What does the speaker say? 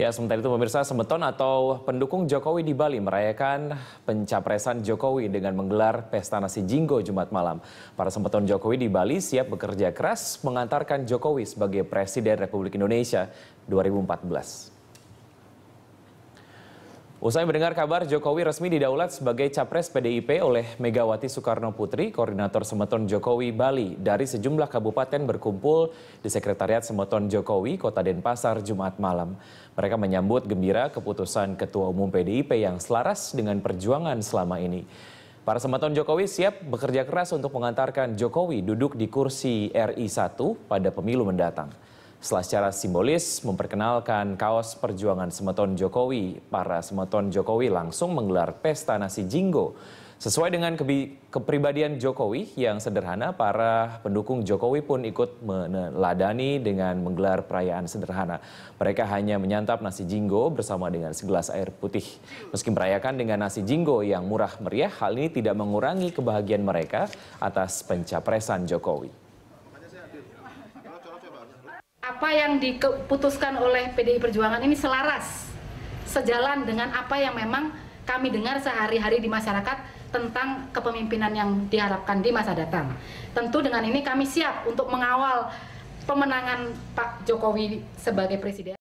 Ya, sementara itu pemirsa Semeton atau pendukung Jokowi di Bali merayakan pencapresan Jokowi dengan menggelar pesta nasi jinggo Jumat malam. Para Semeton Jokowi di Bali siap bekerja keras mengantarkan Jokowi sebagai Presiden Republik Indonesia 2014. Usai mendengar kabar Jokowi resmi didaulat sebagai capres PDIP oleh Megawati Soekarno Putri, Koordinator Semeton Jokowi Bali dari sejumlah kabupaten berkumpul di Sekretariat Semeton Jokowi, Kota Denpasar, Jumat malam. Mereka menyambut gembira keputusan Ketua Umum PDIP yang selaras dengan perjuangan selama ini. Para semeton Jokowi siap bekerja keras untuk mengantarkan Jokowi duduk di kursi RI 1 pada pemilu mendatang setelah secara simbolis memperkenalkan kaos perjuangan semeton Jokowi. Para semeton Jokowi langsung menggelar pesta nasi jinggo. Sesuai dengan kepribadian Jokowi yang sederhana, para pendukung Jokowi pun ikut meneladani dengan menggelar perayaan sederhana. Mereka hanya menyantap nasi jinggo bersama dengan segelas air putih. Meski merayakan dengan nasi jinggo yang murah meriah, hal ini tidak mengurangi kebahagiaan mereka atas pencapresan Jokowi apa yang diputuskan oleh PDI Perjuangan ini selaras sejalan dengan apa yang memang kami dengar sehari-hari di masyarakat tentang kepemimpinan yang diharapkan di masa datang. Tentu dengan ini kami siap untuk mengawal pemenangan Pak Jokowi sebagai presiden.